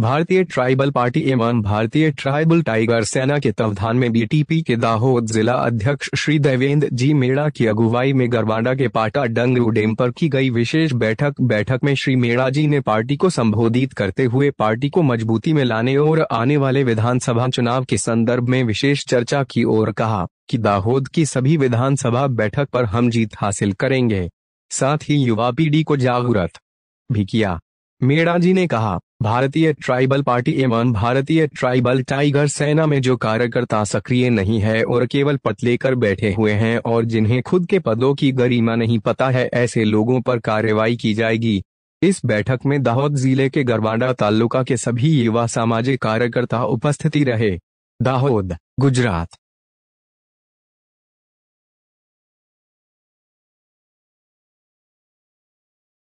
भारतीय tribal party एवं भारतीय ट्राइबल टाइगर सेना के तवधान में बीटीपी के दाहोद जिला अध्यक्ष श्री देवेंद्र जी मेड़ा की अगुवाई में गरवाडा के पाटा डंगरू डेम पर की गई विशेष बैठक बैठक में श्री मेड़ा जी ने पार्टी को संबोधित करते हुए पार्टी को मजबूती में लाने और आने वाले विधानसभा चुनाव के संदर्भ में विशेष चर्चा की और कहा कि दाहोद की सभी विधानसभा बैठक पर हम जीत हासिल करेंगे साथ ही युवा पीढ़ी को जागरूक भी किया मेड़ा जी ने कहा भारतीय ट्राइबल पार्टी एवं भारतीय ट्राइबल टाइगर सेना में जो कार्यकर्ता सक्रिय नहीं है और केवल पद लेकर बैठे हुए हैं और जिन्हें खुद के पदों की गरिमा नहीं पता है ऐसे लोगों पर कार्रवाई की जाएगी इस बैठक में दाहोद जिले के गरवाडा तालुका के सभी युवा सामाजिक कार्यकर्ता उपस्थिति रहे दाहोद गुजरात